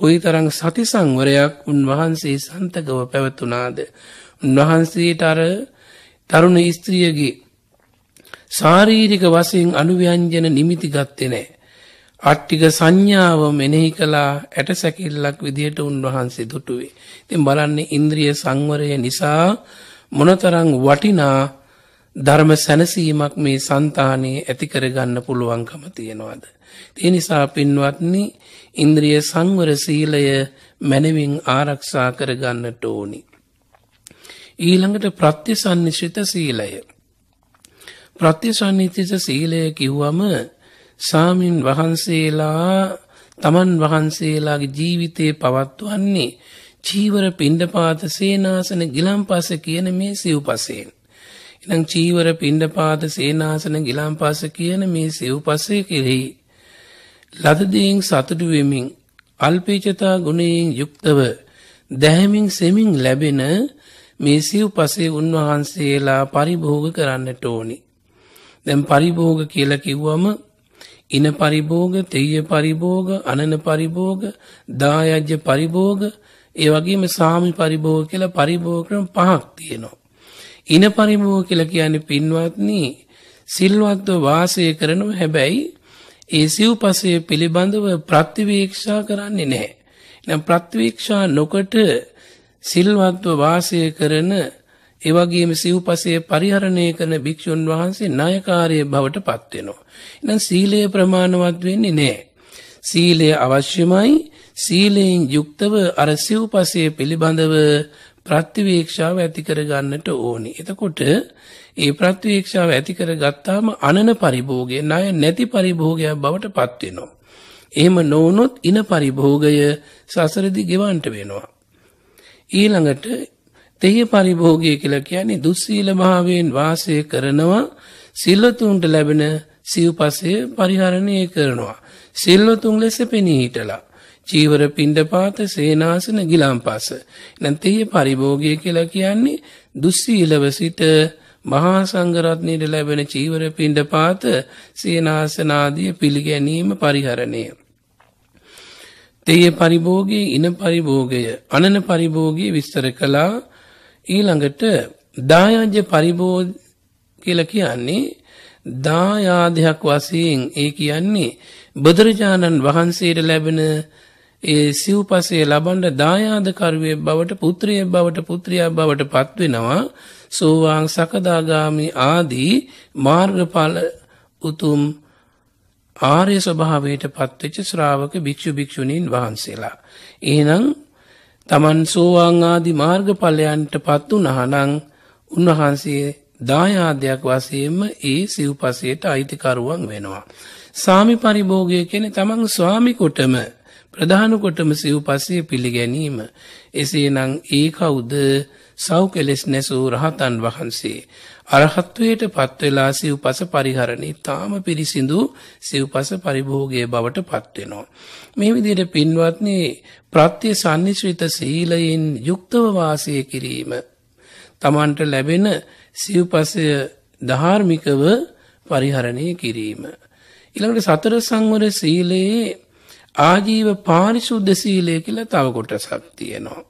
S2: කොයිතරම් සති සංවරයක් උන්වහන්සේ සන්තකව පැවතුනාද උන්වහන්සේට අර තරුණ ස්ත්‍රියගේ ශාරීරික වශයෙන් අනුව්‍යංජන නිමිති ගත්තේ නැහැ. අට්ටික සංඥාව මෙනෙහි කළා ඇට සැකිල්ලක් විදිහට උන්වහන්සේ දුටුවේ. ඉතින් බලන්න ඉන්ද්‍රිය සංවරය නිසා මොනතරම් වටිනා ධර්ම සැනසීමක් මේ సంతානේ ඇති කරගන්න පුළුවන්කම තියනවාද. ඒ නිසා පින්වත්නි ඉන්ද්‍රිය සංවර සීලය මනමින් ආරක්ෂා කරගන්නට ඕනි. ඊළඟට ප්‍රත්‍යසන්නිසිත සීලය ප්‍රත්‍යසන්නිතිස සීලය කිව්වම සාමින් වහන්සේලා තමන් වහන්සේලාගේ ජීවිතේ පවත්වන්නේ චීවර පිණ්ඩපාත සේනාසන ගිලම්පස කියන මේ සිව්පසයෙන්. එනම් චීවර පිණ්ඩපාත සේනාසන ගිලම්පස කියන මේ සිව්පසය කෙරෙහි ලදදීන් සතුටු වෙමින් අල්පේචතා ගුණයෙන් යුක්තව දැහැමින් සෙමින් ලැබෙන මේ සිව්පසේ උන්වහන්සේලා පරිභෝග කරන්නට ඕනි. දැන් පරිභෝග කියලා කිව්වම ඉන පරිභෝග, තෙය්‍ය පරිභෝග, අනන පරිභෝග, දායජ්‍ය පරිභෝග, ඒ වගේම සාමි පරිභෝග කියලා පරිභෝග ක්‍රම පහක් තියෙනවා. ඉන පරිභෝග කියලා කියන්නේ පින්වත්නි සිල්වත්ව වාසය කරනවා හැබැයි ඒ සිව්පසය පිළිබඳව ප්‍රතිවීක්ෂා කරන්නේ නැහැ. එහෙනම් ප්‍රතිවීක්ෂා නොකොට සිල්වත්ව වාසය කරන එවගේම සිව්පසය පරිහරණය කරන භික්ෂුන් වහන්සේ ණයකාරයේ බවට පත් වෙනවා. එහෙනම් සීලය ප්‍රමාණවත් වෙන්නේ නැහැ. සීලය අවශ්‍යමයි. සීලයෙන් යුක්තව අර සිව්පසය පිළිබඳව ප්‍රතිවීක්ෂාව ඇති කර ගන්නට ඕනි. එතකොට ඒ ප්‍රතිවීක්ෂාව ඇති කර ගත්තාම අනන පරිභෝගය ණය නැති පරිභෝගයක් බවට පත් වෙනවා. එහෙම නොවුනොත් ඉන පරිභෝගය සසරදි ගෙවන්ට වෙනවා. ඊළඟට තෙහි පරිභෝගය කියලා කියන්නේ දුස්සීල භාවයෙන් වාසය කරනවා සිල්වතුන්ට ලැබෙන සිව්පසය පරිහරණය කරනවා. සිල්වතුන් ලෙස පෙනී හිටලා චීවර පිණ්ඩපාත සේනාසන ගිලම්පස නැන්තෙහි පරිභෝගය කියලා කියන්නේ දුස්සීලව සිට මහා සංඝරත්නයට ලැබෙන චීවර පිණ්ඩපාත සේනාසනාදී පිළිගැනීම පරිහරණය තේය පරිභෝගයේ ඉන පරිභෝගය අනන පරිභෝගයේ විස්තර කළා ඊළඟට දායාජ්‍ය පරිභෝධ කියලා කියන්නේ දායාදයක් වශයෙන් ඒ කියන්නේ බුදුරජාණන් වහන්සේට ලැබෙන ඒ සිව්පසයේ ලබන දායාද කරුවේ බවට පුත්‍රිය බවට පුත්‍රියා බවට පත් වෙනවා සෝවාන් සකදාගාමි ආදී මාර්ගඵල උතුම් ආර්ය ස්වභාවයට පත්වෙච්ච ශ්‍රාවක භික්ෂු භික්ෂුණීන් වහන්සේලා. එහෙනම් තමන් සෝවාන් ආදි මාර්ගඵලයන්ට පත් වුණහනං උන්වහන්සේ දායාදයක් වශයෙන්ම ඒ සිව්පසයට අයිතිකරුවන් වෙනවා. සාමි පරිභෝගය කෙන තමන් ස්වාමිකොටම ප්‍රධානකොටම සිව්පසය පිළිගැනීම. එසේනං ඒ කවුද සෞ කෙලෙස් නැසූ රහතන් වහන්සේ. අරහත්වයට පත්වෙලා සිව්පස පරිහරණේ තාම පිරිසිදු සිව්පස පරිභෝගයේ බවට පත්වෙනවා. මේ විදිහට පින්වත්නි ප්‍රත්‍ය සම්නිශ්‍රිත සීලයෙන් යුක්තව වාසය කිරීම තමන්ට ලැබෙන සිව්පසය ධාර්මිකව පරිහරණය කිරීම. ඊළඟට සතර සංවර සීලයේ ආජීව පාරිශුද්ධ සීලය කියලා තව කොටසක් තියෙනවා.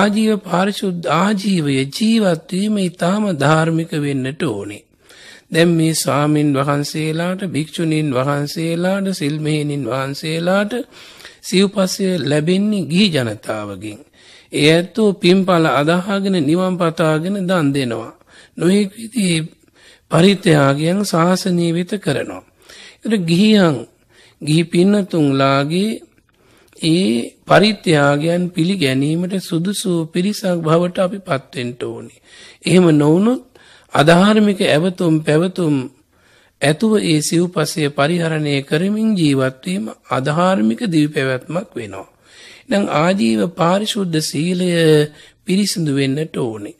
S2: ආජීව පාරිශුද්ධ ආජීවයේ ජීවත් වීම ඊටාම ධාර්මික වෙන්නට ඕනේ. දැන් මේ ස්වාමින් වහන්සේලාට භික්ෂුණීන් වහන්සේලාට සිල්මෙහිනින් වහන්සේලාට සිව්පස්සේ ලැබෙන්නේ ගිහි ජනතාවගෙන්. ඒ ඇත්තෝ පින්පල අදාහගෙන නිවන් පතාගෙන දන් දෙනවා. නොයෙක් විදිහේ පරිත්‍යාගයන් සාසනීය වෙත කරනවා. ඒතර ගිහියන් ගිහි පින්නතුන්ලාගේ ඒ පරිත්‍යාගයන් පිළිගැනීමට සුදුසු පිරිසක් බවට අපි පත්වෙන්න ඕනේ. එහෙම නොවුනොත් අධාර්මික ඇවතුම් පැවතුම් ඇතුව ඒ සිව්පසය පරිහරණය කරමින් ජීවත් වීම අධාර්මික දිවිපැවැත්මක් වෙනවා. දැන් ආජීව පාරිශුද්ධ සීලය පිරිසිදු වෙන්නට ඕනේ.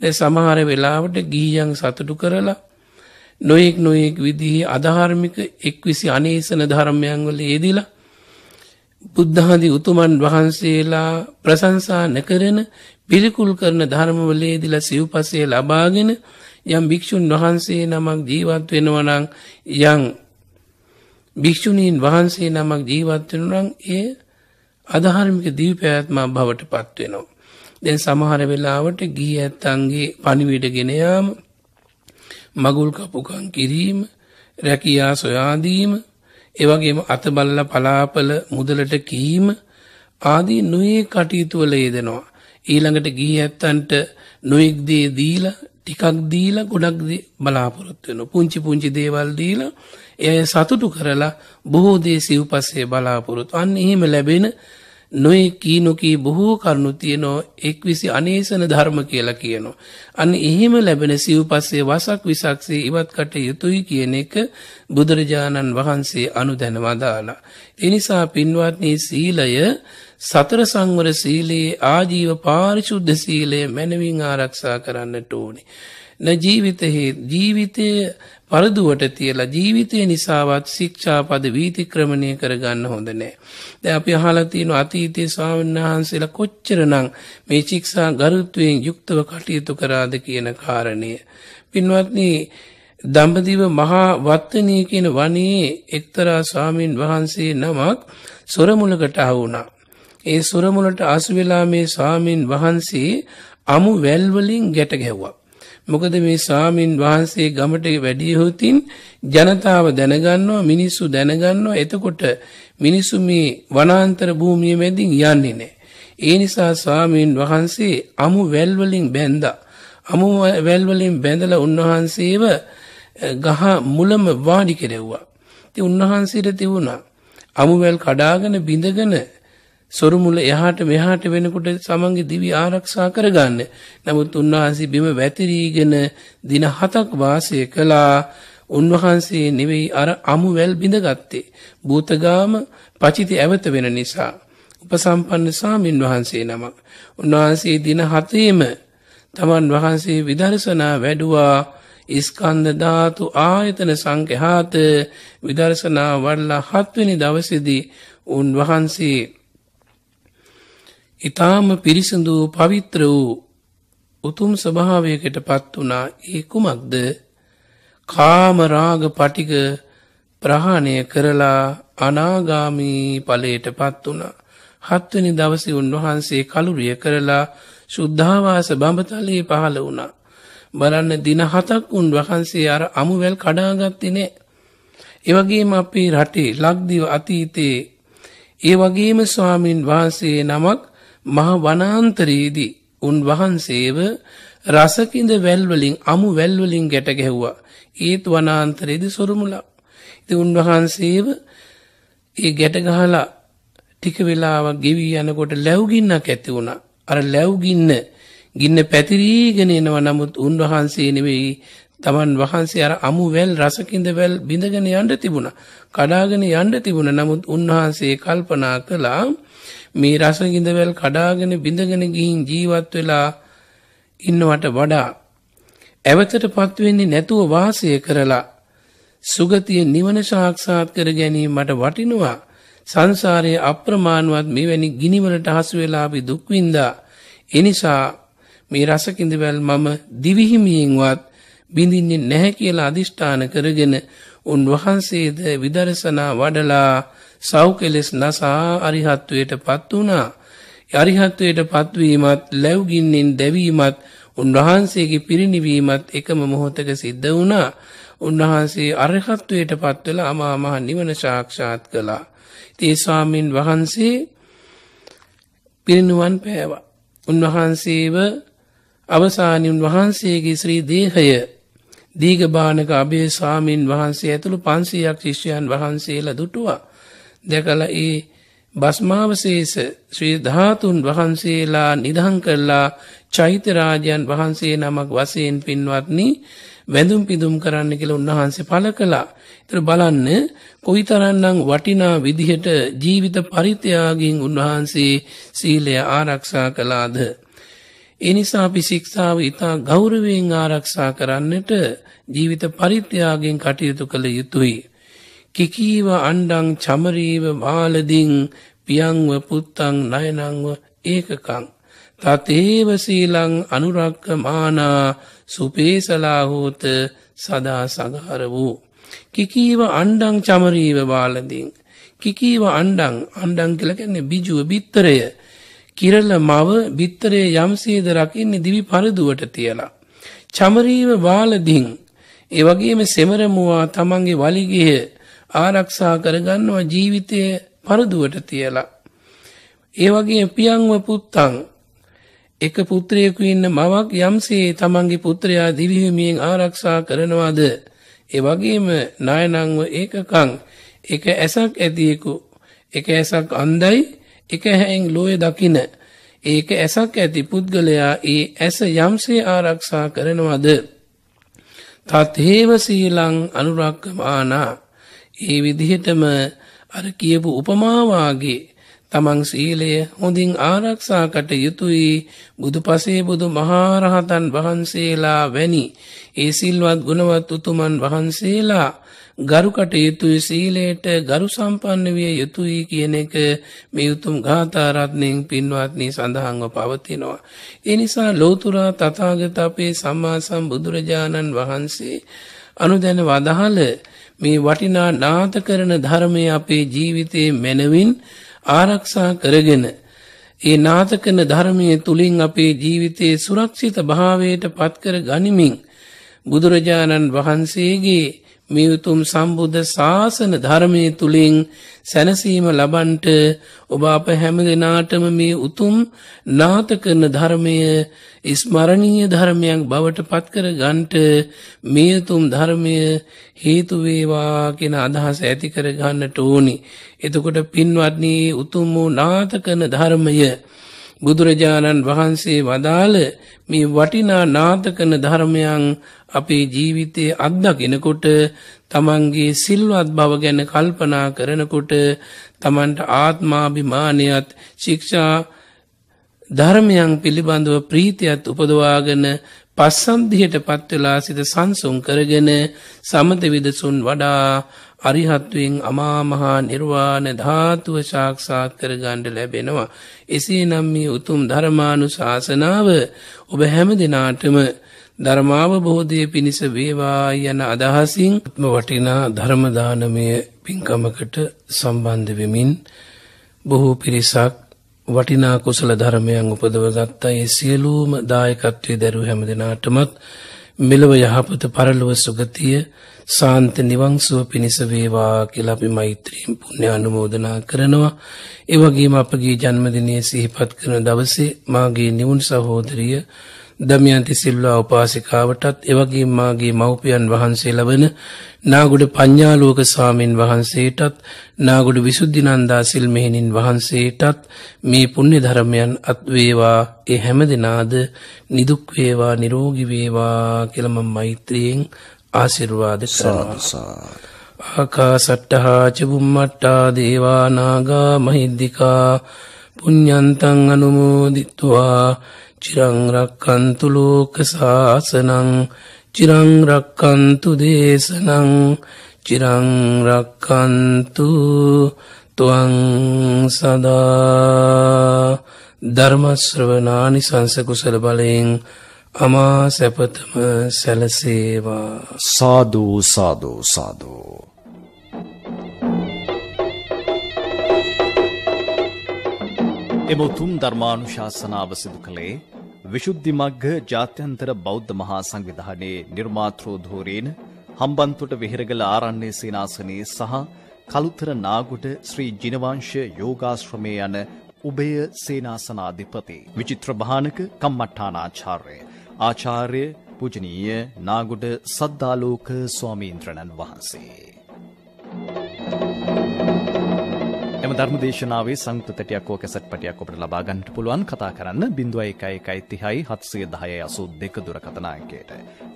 S2: දැන් සමහර වෙලාවට ගිහියන් සතුටු කරලා නොඑක් නොඑක් විදිහේ අධාර්මික එක්විසි අනේසන ධර්මයන් වල යෙදিলা බුද්ධාදී උතුමන් වහන්සේලා ප්‍රශංසා නොකරන පිළිකුල් කරන ධර්මවලේදීලා සිව්පස්සේ ලබාගෙන යම් භික්ෂුන් වහන්සේ නමක් ජීවත් වෙනවා නම් යම් භික්ෂුණීන් වහන්සේ නමක් ජීවත් වෙනවා නම් ඒ අධාර්මික දීපෑත්ම භවටපත් වෙනවා. දැන් සමහර වෙලාවට ගිහි ඇත්තන්ගේ පණිවිඩගෙන යාම මගුල් කපුකම් කිරීම රැකියා සොයා දීම ඒ වගේම අතබල්ලා පලාපල මුදලට කීම ආදී නොයේ කටයුතු වල යෙදෙනවා. ඊළඟට ගිහි ඇත්තන්ට නොයෙක් දේ දීලා ටිකක් දීලා ගොඩක් බලාපොරොත්තු වෙනවා. පුංචි පුංචි දේවල් දීලා එය සතුටු කරලා බොහෝ දේ සිව්පස්සේ බලාපොරොත්තු. අන්න එහෙම ලැබෙන නොයි කී නොකී බොහෝ කරුණු තියෙනවා එක්විසි අනේසන ධර්ම කියලා කියනවා. අන්න එහෙම ලැබෙන සිව්පස්සේ වසක් විසක්සේ ඉවත් කට යුතුයි කියන එක බුදුරජාණන් වහන්සේ අනුදැනවා දාලා. ඒ නිසා පින්වත්නි සීලය සතර සංවර සීලයේ ආජීව පාරිශුද්ධ සීලය මනවින් ආරක්ෂා කරන්නට ඕනේ. න ජීවිතයේ ජීවිතයේ වරදුවට තියලා ජීවිතය නිසාවත් ශික්ෂාපද වීතික්‍රමණය කරගන්න හොඳ නෑ. දැන් අපි අහලා තියෙන අතීතයේ ස්වාමීන් වහන්සේලා කොච්චරනම් මේ ශික්ෂා ගරුත්වයෙන් යුක්තව කටයුතු කරාද කියන කාරණය. පින්වත්නි දඹදිව මහා වත්තනිය කියන වනයේ එක්තරා ස්වාමින් වහන්සේ නමක් සොරමුලකට ආවුණා. ඒ සොරමුලට ආසු වෙලා මේ ස්වාමින් වහන්සේ අමු වැල් වලින් ගැට ගැහුවා. මොකද මේ ස්වාමින් වහන්සේ ගමට වැඩි යොතින් ජනතාව දැනගන්නවා මිනිස්සු දැනගන්නවා එතකොට මිනිස්සු මේ වනාන්තර භූමිය මැදින් යන්නේ නැහැ. ඒ නිසා ස්වාමින් වහන්සේ අමු වැල් වලින් බැඳා අමු වැල් වලින් බැඳලා උන්වහන්සේව ගහ මුලම වාඩි කෙරෙව්වා. ඉතින් උන්වහන්සේට තිබුණා අමුවැල් කඩාගෙන බිඳගෙන සොරුමුල එහාට මෙහාට වෙනකොට සමන්ගේ දිවි ආරක්ෂා කරගන්න. නමුත් උන්වහන්සේ බිම වැතිරීගෙන දින 7ක් වාසය කළා. උන්වහන්සේ නෙවෙයි අර අමුවැල් බිඳගත්තේ. භූතගාම පචිති ඇවත වෙන නිසා. උපසම්පන්න සාමින් වහන්සේ නමක්. උන්වහන්සේ දින 7ේම තමන් වහන්සේ විදර්ශනා වැඩුවා. ස්කන්ධ ධාතු ආයතන සංඛ්‍යාත විදර්ශනා වඩලා 7 වෙනි දවසේදී උන්වහන්සේ ඊ타ම පිරිසිදු පවිත්‍ර වූ උතුම් ස්වභාවයකට පත් වුණා ඒ කුමක්ද කාම රාග පටික ප්‍රහාණය කරලා අනාගාමී ඵලයට පත් වුණා හත්වෙනි දවසේ උන්වහන්සේ කලුරිය කරලා සුද්ධාවාස බඹතලයේ පහළ වුණා බලන්න දින හතක් උන්වහන්සේ අර අමුවැල් කඩාගත්තේ නැහැ ඒ වගේම අපේ රටේ ලක්දිව අතීතයේ ඒ වගේම ස්වාමින් වහන්සේ නමක් මහා වනාන්තරයේදී උන්වහන්සේව රසකින්ද වැල් වලින් අමු වැල් වලින් ගැට ගැහුවා. ඒත් වනාන්තරයේදී සොරුමුලා. ඉතින් උන්වහන්සේව ඒ ගැට ගහලා ටික වෙලාවක් ගෙවි යනකොට ලැබුගින්නක් ඇති වුණා. අර ලැබුගින්න ගින්න පැතිරීගෙන එනවා. නමුත් උන්වහන්සේ නෙවෙයි තමන් වහන්සේ අර අමු වැල් රසකින්ද වැල් බිඳගෙන යන්න තිබුණා. කඩාගෙන යන්න තිබුණා. නමුත් උන්වහන්සේ කල්පනා කළා මේ රසකින්ද වැල් කඩාගෙන බිඳගෙන ගිහින් ජීවත් වෙලා ඉන්නවට වඩා ඇවතටපත් වෙන්නේ නැතුව වාසය කරලා සුගතිය නිවන සාක්ෂාත් කර ගැනීම මට වටිනවා. සංසාරයේ අප්‍රමාණවත් මෙවැනි ගිනිවලට හසු වෙලා අපි දුක් විඳා. එනිසා මේ රසකින්ද වැල් මම දිවිහිමියෙන්වත් බිඳින්නේ නැහැ කියලා අදිෂ්ඨාන කරගෙන උන්වහන්සේද විදර්ශනා වඩලා සෞකලස් නසා අරිහත්වයටපත් වුණා. අරිහත්වයටපත් වීමත් ලැබුගින්නෙන් දැවීමත් උන්වහන්සේගේ පිරිණිවීමත් එකම මොහොතක සිද්ධ වුණා. උන්වහන්සේ අරහත්වයටපත් වෙලා අමා මහ නිවන සාක්ෂාත් කළා. ඒ ස්වාමින් වහන්සේ පිරිනුවන් පෑවා. උන්වහන්සේව අවසානයේ උන්වහන්සේගේ ශ්‍රී දේහය දීගබානක අභේ ස්වාමීන් වහන්සේ ඇතුළු 500ක් ශිෂ්‍යයන් වහන්සේලා දුටුවා. දැකලා ඒ බස්මාවශේෂ ශ්‍රී ධාතුන් වහන්සේලා නිදහම් කළා චෛත්‍ය රාජයන් වහන්සේ නමක් වශයෙන් පින්වත්නි වැඳුම් පිදුම් කරන්න කියලා උන්වහන්සේ පළ කළා. ඒතර බලන්න කොයිතරම්නම් වටිනා විදිහට ජීවිත පරිත්‍යාගයෙන් උන්වහන්සේ සීලය ආරක්ෂා කළාද? ඒ නිසා අපි ශික්ෂාව ඊතා ගෞරවයෙන් ආරක්ෂා කරන්නට ජීවිත පරිත්‍යාගයෙන් කටයුතු කළ යුතුයි. කිකීව අණ්ඩං චමරීව බාලදින් පියංව පුත්තං නයනංව ඒකකං තතේව සීලං අනුරක්ක මානා සුපේසලා හෝත සදා සගාර වූ කිකීව අණ්ඩං චමරීව බාලදින් කිකීව අණ්ඩං අණ්ඩං කියලා කියන්නේ බිජුව බිත්තරය කිරල මව බිත්තරේ යම්සේද රකින්නේ දිවි පරිදුවට තියලා. චමරීව බාලදින් ඒ වගේම සෙමරමුවා තමන්ගේ වලිගය ආරක්ෂා කරගන්නවා ජීවිතයේ පරිදුවට තියලා. ඒ වගේම පියංව පුත්තන් එක පුත්‍රයෙකු ඉන්න මවක් යම්සේ තමන්ගේ පුත්‍රයා දිවිහිමියෙන් ආරක්ෂා කරනවාද ඒ වගේම නායනංව ඒකකං එක ඇසක් ඇදියෙකු එක ඇසක් අන්දයි එක හැයින් ලෝය දකින ඒක ඇසක් ඇති පුද්ගලයා ඒ ඇස යම්සේ ආරක්ෂා කරනවද තත්හේව සීලං අනුරක්කමානා ඒ විදිහටම අර කියපු උපමාවාගේ තමන් සීලය හොඳින් ආරක්ෂාකට යුතුයි බුදු පසේ බුදු මහාරහතන් වහන්සේලා වැනි ඒ සිල්වත් ගුණවත් උතුමන් වහන්සේලා ගරුකට යුතුයි සීලයට ගරු සම්පන්න විය යුතුයි කියන එක මේ උතුම් ගාථාරත්නයෙන් පින්වත්නි සඳහන්ව පවතිනවා. ඒ නිසා ලෝතුරා තථාගත අපේ සම්මා සම්බුදුරජාණන් වහන්සේ අනුදැන වදහළ මේ වටිනා නාත කරන ධර්මය අපේ ජීවිතයේ මැනවින් ආරක්ෂා කරගෙන ඒ නාතකන ධර්මයේ තුලින් අපේ ජීවිතයේ සුරක්ෂිත භාවයට පත්කර ගනිමින් බුදුරජාණන් වහන්සේගේ මේ උතුම් සම්බුද්ධ ශාසන ධර්මයේ තුලින් සැනසීම ලබන්ට ඔබ අප හැම දිනාටම මේ උතුම් නාත කරන ධර්මය ස්මරණීය ධර්මයක් බවට පත් කර ගන්නට මේ උතුම් ධර්මය හේතු වේවා කියන අදහස ඇති කර ගන්නට ඕනි. එතකොට පින්වත්නි උතුම් නාත කරන ධර්මය බුදුරජාණන් වහන්සේ වදාළ මේ වටිනා නාථකන ධර්මයන් අපේ ජීවිතයේ අත්දකිනකොට තමන්ගේ සිල්වත් බව ගැන කල්පනා කරනකොට තමන්ට ආත්මාභිමානයත් ශික්ෂා ධර්මයන් පිළිබඳව ප්‍රීතියත් උපදවාගෙන පස්සන්දියට පත්වලා සිත සංසුන් කරගෙන සමත විදසුන් වඩා අරිහත්වයෙන් අමාමහා නිර්වාණ ධාතුව සාක්ෂාත් කරගන්න ලැබෙනවා. එසේනම් මේ උතුම් ධර්මානුශාසනාව ඔබ හැම දිනාටම ධර්මාවබෝධයේ පිණිස වේවා යන අදහසින් වටිනා ධර්ම දානමය පින්කමකට සම්බන්ධ වෙමින් බොහෝ පිරිසක් වටිනා කුසල ධර්මයන් උපදවගත්තා ඒ සියලුම දායකත්වයේ දරුව හැම දිනාටමත් මෙලව යහපත පරලොව සුගතිය සාන්ත නිවංසුව පිණිස වේවා කියලා අපි මෛත්‍රියෙන් පුණ්‍ය අනුමෝදනා කරනවා. ඒ වගේම අපගේ ජන්මදිනය සිහිපත් කරන දවසේ මාගේ නිවුන් සහෝදරිය දමයන්ති සිල්වා උපාසිකාවටත් එවගේ මාගේ මව්පියන් වහන්සේ ලබන නාගුඩ පඤ්ඤාලෝක ස්වාමින් වහන්සේටත් නාගුඩ විසුද්ධිනන්දා සිල් මෙහෙණින් වහන්සේටත් මේ පුණ්‍ය ධර්මයන් අත් වේවා ඒ හැම දිනාද නිදුක් වේවා නිරෝගී වේවා කියලා මම මෛත්‍රියෙන් ආසිර්වාද කරනවා. ආකාසට්ටහා චබුම්මට්ටා දේවානාගා මහිද්దికා පුඤ්ඤන්තං අනුමෝදිත්වා චිරං රක්칸තු ලෝක සාසනං චිරං රක්칸තු දේශනං චිරං රක්칸තු ත්වං සදා ධර්ම ශ්‍රවණානි සංස කුසල බලයෙන් අමා සැපතම
S1: සැලසේවා සාදු සාදු සාදු එම උතුම් ධර්මානුශාසනාව සිදු කළේ විසුද්ධි මග්ග ජාත්‍යන්තර බෞද්ධ මහා සංවිධානයේ නිර්මාත්‍රෝධූරීන හම්බන්තොට වෙහෙරගල ආරණ්‍ය සේනාසනයේ සහ කලුතර නාගොඩ ශ්‍රී ජිනවංශ යෝගාශ්‍රමයේ යන උභය සේනාසනාධිපති විචිත්‍ර භානක කම්මට්ටානාචාර්ය ආචාර්ය පූජනීය නාගොඩ සද්දාලෝක ස්වාමීන්ද්‍රණන් වහන්සේ. එම ධර්මදේශනාවේ සංයුක්ත තැටියක් හෝ කැසට් පැටියක් ඔබට ලබා ගන්නට පුළුවන් කතා කරන්න 0111 30 710 දුරකථන අංකයට.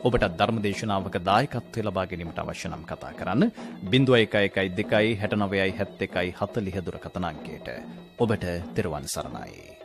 S1: ඔබට ධර්මදේශනාවක දායකත්වය ලබා ගැනීමට අවශ්‍ය නම් කතා කරන්න 0112 69 71 40 දුරකථන අංකයට. ඔබට තෙරුවන් සරණයි.